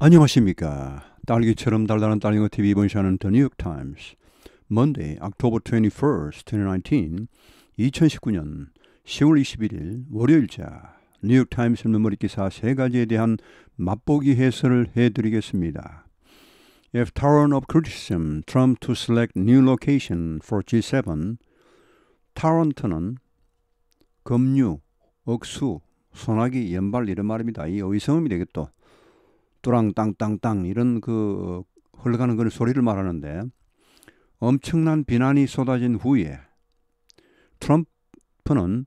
안녕하십니까. 딸기처럼 달달한 딸기어 TV 이번 시간은 The New York Times Monday, October 21st, 2019 2019년 10월 21일 월요일자 뉴욕 타임스 메모리 기사 세 가지에 대한 맛보기 해설을 해드리겠습니다. If t o r e n of criticism, Trump to select new location for G7, 타런트는 급류, 억수, 소나기, 연발 이런 말입니다. 이어성음이 되겠죠. 뚜랑 땅땅땅 이런 그 흘러가는 그런 소리를 말하는데 엄청난 비난이 쏟아진 후에 트럼프는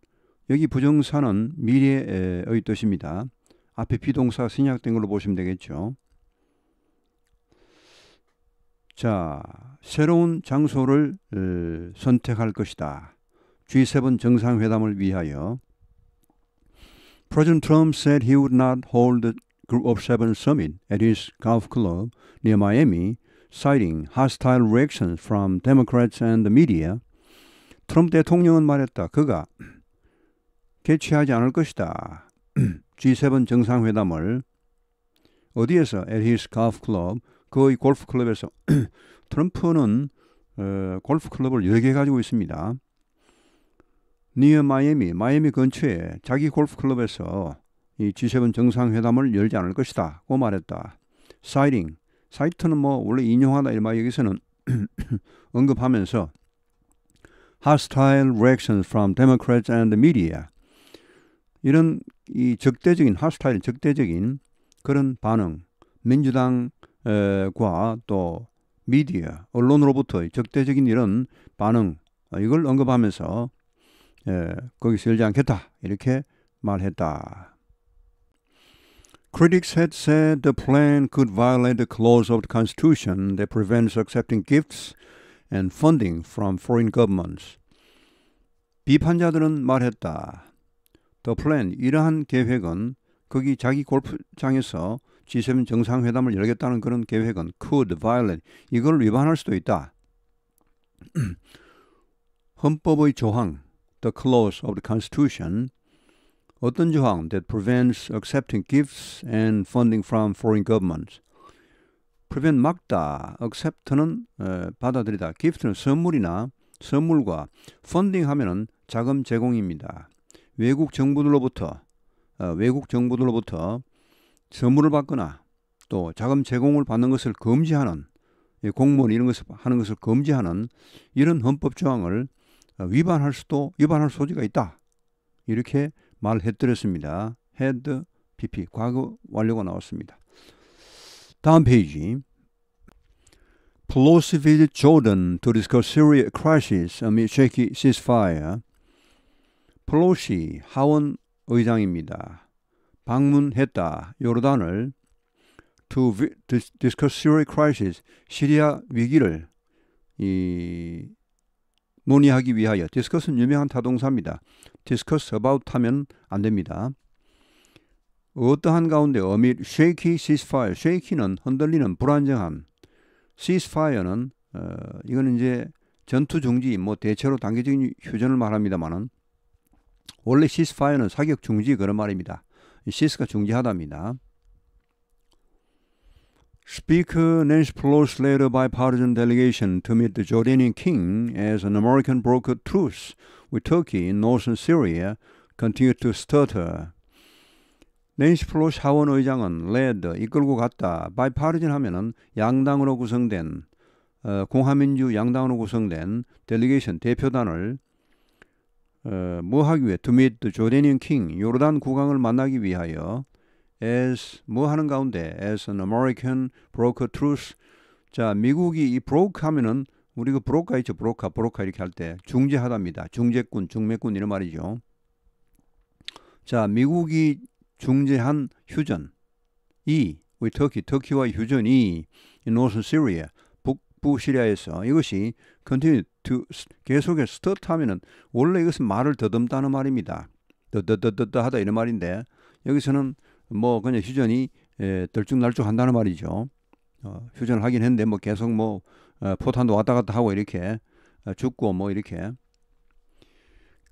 여기 부정사는 미래의 뜻입니다. 앞에 비동사 생략된 걸로 보시면 되겠죠. 자, 새로운 장소를 어, 선택할 것이다. G7 정상회담을 위하여 President Trump said he would not hold Group of Seven summit at his golf club near Miami, citing hostile reactions from Democrats and the media, 트럼프 대통령은 말했다. 그가 개최하지 않을 것이다. G7 정상회담을 어디에서 at his golf club 그의 골프 클럽에서 트럼프는 어, 골프 클럽을 여러 개 가지고 있습니다. 니어 마이애미, 마이애미 근처에 자기 골프 클럽에서 이 G7 정상회담을 열지 않을 것이다고 말했다. 사이링 사이트는 뭐 원래 인용하다 일마 여기서는 언급하면서 hostile reactions from Democrats and media 이런 이 적대적인 hostile 적대적인 그런 반응 민주당과 또 미디어 언론으로부터 적대적인 이런 반응 이걸 언급하면서 예, 거기서 열지 않겠다 이렇게 말했다. Critics had said the plan could violate the clause of the Constitution that prevents accepting gifts and funding from foreign governments. 비판자들은 말했다. The plan, 이러한 계획은 거기 자기 골프장에서 G7 정상회담을 열겠다는 그런 계획은 could violate, 이걸 위반할 수도 있다. 헌법의 조항, the clause of the Constitution, 어떤 조항 that prevents accepting gifts and funding from foreign governments. prevent 막다, accept는 에, 받아들이다, gift는 선물이나 선물과 funding 하면은 자금 제공입니다. 외국 정부들로부터 어, 외국 정부들로부터 선물을 받거나 또 자금 제공을 받는 것을 금지하는 예, 공무원 이런 것을 하는 것을 금지하는 이런 헌법 조항을 어, 위반할 수도 위반할 소지가 있다. 이렇게 말해드렸습니다. had PP 과거 완료가 나왔습니다. 다음 페이지. Pelosi visit Jordan to discuss Syria crisis amid shaky ceasefire. Pelosi 하원 의장입니다. 방문했다. 요르단을 to discuss Syria crisis 시리아 위기를 이 논의하기 위하여 디스커스는 유명한 타동사입니다. 디스커스 about 하면 안 됩니다. 어떠한 가운데 어밀 shaky ceasefire, shaky는 흔들리는 불안정함, ceasefire는 어, 이거는 이제 전투 중지, 뭐 대체로 단기적인 휴전을 말합니다만은 원래 ceasefire는 사격 중지 그런 말입니다. cease가 중지하답니다. Speaker Nancy Pelosi led a bipartisan delegation to meet the Jordanian king as an American brokered truce with Turkey in northern Syria continued to stutter. 낸시 플로시 하원 의장은 레드 이끌고 갔다 바이파르진 하면은 양당으로 구성된 어, 공화민주 양당으로 구성된 델리게이션 대표단을 어, 뭐하기 위해 to meet the Jordanian king 요르단 국왕을 만나기 위하여 as 뭐 하는 가운데 as an American broker truce 자 미국이 이 broke 하면은 우리 그 브로카 있죠 브로카 브로카 이렇게 할 때 중재하답니다 중재꾼 중매꾼 이런 말이죠 자 미국이 중재한 휴전 이 우리 터키 터키와 휴전이 in n o r t 북부 시리아에서 이것이 continue to 계속해 start 하면은 원래 이것은 말을 더듬다는 말입니다 더 더더더더 하다 이런 말인데 여기서는 뭐 그냥 휴전이 에, 들쭉날쭉 한다는 말이죠. 어, 휴전을 하긴 했는데 뭐 계속 뭐 어, 포탄도 왔다 갔다 하고 이렇게 어, 죽고 뭐 이렇게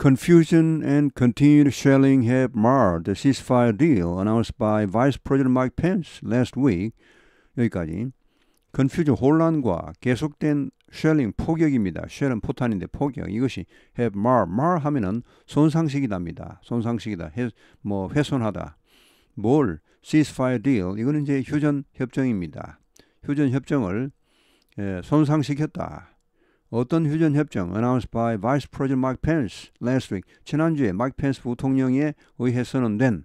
Confusion and continued shelling have marred the ceasefire deal announced by Vice President Mike Pence last week. 여기까지. Confusion 혼란과 계속된 shelling 포격입니다. shell은 포탄인데 포격. 이것이 have marred. mar 하면은 손상시키답니다. 손상시키다. 뭐 훼손하다. 뭘 ceasefire deal 이거는 이제 휴전 협정입니다. 휴전 협정을 예, 손상시켰다. 어떤 휴전 협정 announced by Vice President Mike Pence last week 지난주에 Mike Pence 부통령에 의해 선언된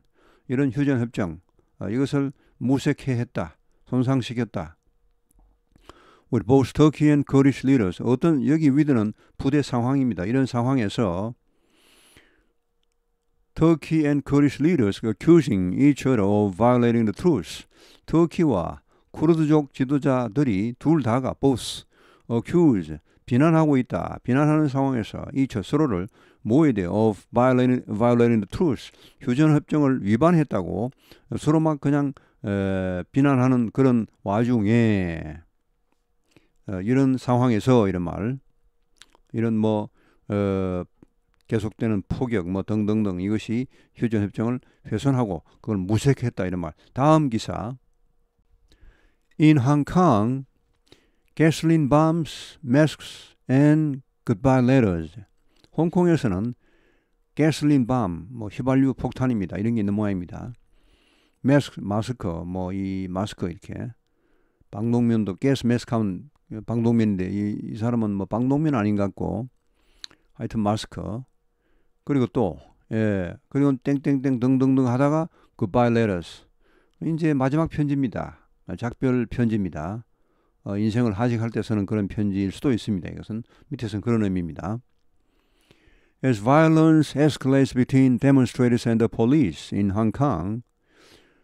이런 휴전 협정 어, 이것을 무색해 했다. 손상시켰다. with both Turkey and Kurdish leaders. 어떤 여기 위드는 부대 상황입니다. 이런 상황에서 Turkey and Kurdish leaders accusing each other of violating the truce. 터키와 쿠르드족 지도자들이 둘 다가 both accuse 비난하고 있다. 비난하는 상황에서 이처 서로를 뭐에 대해 of violating, violating the truce 휴전 협정을 위반했다고 서로 막 그냥 에, 비난하는 그런 와중에 어, 이런 상황에서 이런 말 이런 뭐 어, 계속되는 폭격 뭐 등등등 이것이 휴전 협정을 훼손하고 그걸 무색했다 이런 말. 다음 기사. In Hong Kong, gasoline bombs, masks and goodbye letters. 홍콩에서는 가솔린 밤, 뭐 휘발유 폭탄입니다. 이런 게 있는 모양입니다. 마스크, 마스크, 뭐 이 마스크 이렇게 방독면도 가스 마스크 하면 방독면인데 이, 이 사람은 뭐 방독면 아닌 것 같고 하여튼 마스크 그리고 또 예. 그리고 땡땡땡 등등등 하다가 goodbye letters. 이제 마지막 편지입니다. 작별 편지입니다. 어, 인생을 하직할 때 쓰는 그런 편지일 수도 있습니다. 이것은 밑에서는 그런 의미입니다. As violence escalates between demonstrators and the police in Hong Kong,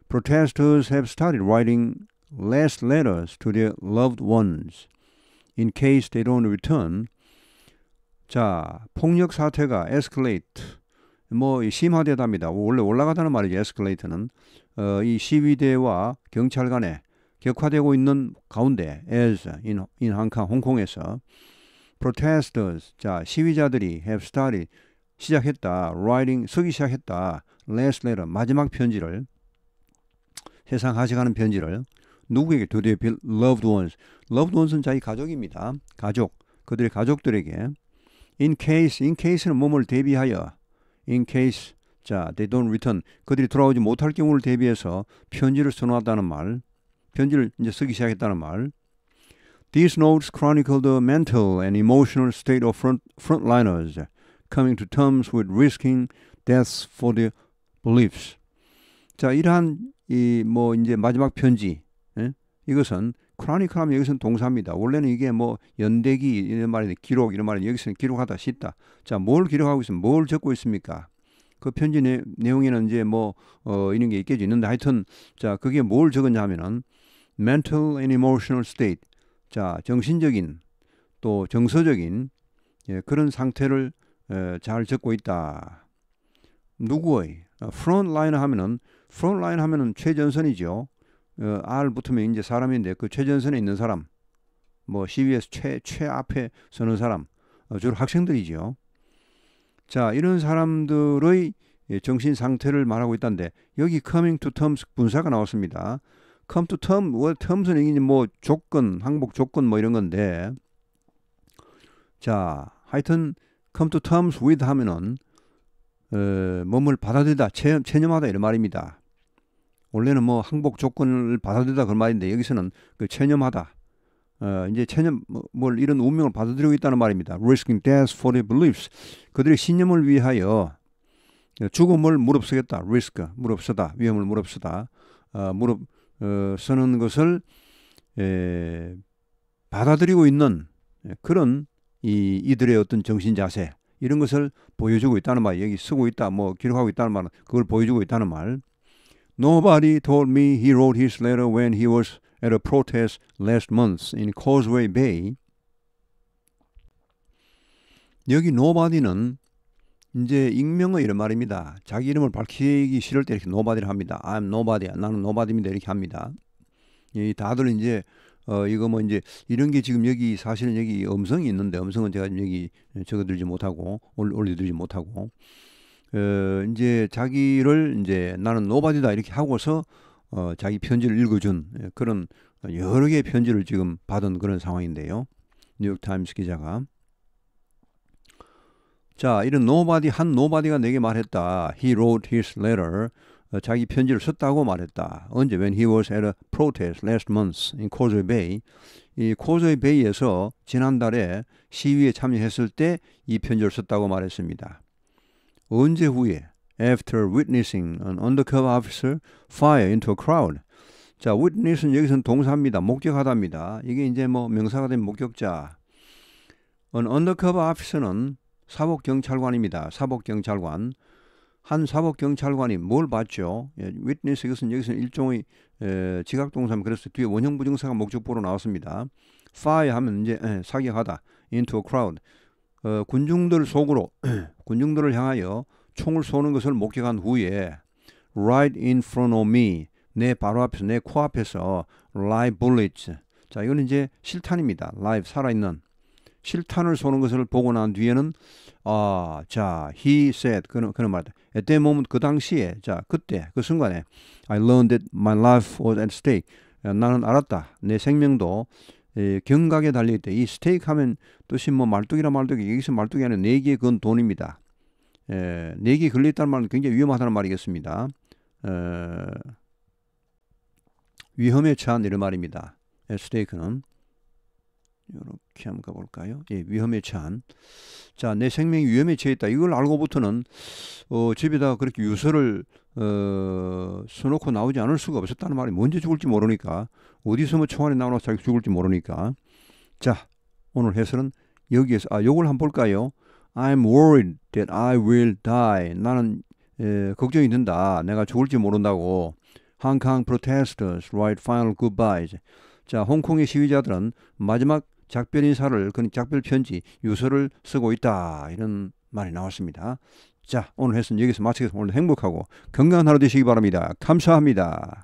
protesters have started writing last letters to their loved ones in case they don't return 자, 폭력 사태가 에스컬레이트 뭐 심화되답니다. 원래 올라가다는 말이죠. 에스컬레이트는 어, 이 시위대와 경찰 간에 격화되고 있는 가운데 as in, in Hong 홍콩에서 protesters 자, 시위자들이 have started 시작했다. writing 쓰기 시작했다. last letter 마지막 편지를 세상 하시가는 편지를 누구에게 도대체 loved ones loved ones는 자기 가족입니다. 가족 그들의 가족들에게 in case, in case는 몸을 대비하여 in case 자, they don't return 그들이 돌아오지 못할 경우를 대비해서 편지를 써놓았다는 말, 편지를 이제 쓰기 시작했다는 말. These notes chronicle the mental and emotional state of front, frontliners coming to terms with risking death for their beliefs. 자, 이러한 이 뭐 이제 마지막 편지 이것은 크로니클 하면 여기서는 동사입니다. 원래는 이게 뭐 연대기 이런 말이 기록 이런 말이 여기서는 기록하다 씻다. 자, 뭘 기록하고 있으면 뭘 적고 있습니까? 그 편지 내, 용에는 이제 뭐 어, 이런 게 있겠지 있는데 하여튼 자, 그게 뭘 적었냐 하면은 mental and emotional state. 자, 정신적인 또 정서적인 예, 그런 상태를 에, 잘 적고 있다. 누구의? 아, f r o n 하면은 front 하면은 최전선이죠. 어, R 붙으면 이제 사람인데 그 최전선에 있는 사람, 뭐 시위에서 최, 최 앞에 서는 사람, 어, 주로 학생들이죠 자, 이런 사람들의 예, 정신 상태를 말하고 있다는데 여기 coming to terms 분사가 나왔습니다. come to term, 뭐 terms는 이게 뭐 조건, 항복 조건 뭐 이런 건데 자, 하여튼 come to terms with 하면은 어, 몸을 받아들이다, 체념, 체념하다 이런 말입니다. 원래는 뭐 항복 조건을 받아들이다 그런 말인데 여기서는 그 체념하다. 어, 이제 체념 뭐, 뭘 이런 운명을 받아들이고 있다는 말입니다. Risking death for their beliefs. 그들의 신념을 위하여 죽음을 무릅쓰겠다. Risk 무릅쓰다. 위험을 무릅쓰다. 어, 무릎 어, 서는 것을 에, 받아들이고 있는 예, 그런 이 이들의 어떤 정신 자세 이런 것을 보여주고 있다는 말. 여기 쓰고 있다. 뭐 기록하고 있다는 말은 그걸 보여주고 있다는 말. Nobody told me he wrote his letter when he was at a protest last month in Causeway Bay. 여기 nobody는 이제 익명의 이런 말입니다. 자기 이름을 밝히기 싫을 때 이렇게 nobody를 합니다. I'm nobody, 나는 nobody입니다. 이렇게 합니다. 예, 이 다들 이제 어 이거 뭐 이제 이런 게 지금 여기 사실은 여기 음성이 있는데 음성은 제가 여기 적어드리지 못하고 올려드리지 못하고 어, 이제 자기를 이제 나는 노바디다 이렇게 하고서 어, 자기 편지를 읽어준 예, 그런 여러 개의 편지를 지금 받은 그런 상황인데요. 뉴욕타임스 기자가 자 이런 노바디 한 노바디가 내게 말했다. He wrote his letter. 어, 자기 편지를 썼다고 말했다. 언제 when he was at a protest last month in Causeway Bay. 이 Causeway Bay에서 지난달에 시위에 참여했을 때 이 편지를 썼다고 말했습니다. 언제 후에 after witnessing an undercover officer fire into a crowd. 자, witness은 여기서는 동사입니다. 목격하다입니다. 이게 이제 뭐 명사가 된 목격자. an undercover officer는 사복 경찰관입니다. 사복 경찰관. 한 사법 경찰관이 뭘 봤죠? 예, witness 이것은 여기서는 일종의 에, 지각동사면 그래서 뒤에 원형 부정사가 목적보로 나왔습니다. fire 하면 이제 에, 예, 사격하다 into a crowd 어, 군중들 속으로 네. 군중들을 향하여 총을 쏘는 것을 목격한 후에 right in front of me 내 바로 앞에서 내 코앞에서 live bullets 자 이건 이제 실탄입니다 live 살아있는 실탄을 쏘는 것을 보고 난 뒤에는 아자 he said 그는 그는 말다 at that moment 그 당시에 자 그때 그 순간에 I learned that my life was at stake 어, 나는 알았다 내 생명도 예, 경각에 달려있때이 스테이크 하면 뜻이 뭐 말뚝이라 말뚝이 여기서 말뚝이 아니라 네 개의 건 돈입니다. 예, 네개 걸려 있다는 말은 굉장히 위험하다는 말이겠습니다. 에, 어, 위험에 처한 이런 말입니다. 예, 스테이크는 이렇게 한번 가볼까요? 예, 위험에 처한. 자, 내 생명이 위험에 처했다. 이걸 알고부터는 어, 집에다 가 그렇게 유서를 어, 써놓고 나오지 않을 수가 없었다는 말이 언제 죽을지 모르니까 어디서 뭐 총알이 나오나 자기 죽을지 모르니까 자 오늘 해설은 여기에서 아 요걸 한번 볼까요? I'm worried that I will die. 나는 에, 걱정이 된다. 내가 죽을지 모른다고. Hong Kong protesters write final goodbyes. 자 홍콩의 시위자들은 마지막 작별 인사를 그 작별 편지 유서를 쓰고 있다 이런 말이 나왔습니다. 자, 오늘 회수는 여기서 마치겠습니다. 오늘 행복하고 건강한 하루 되시기 바랍니다. 감사합니다.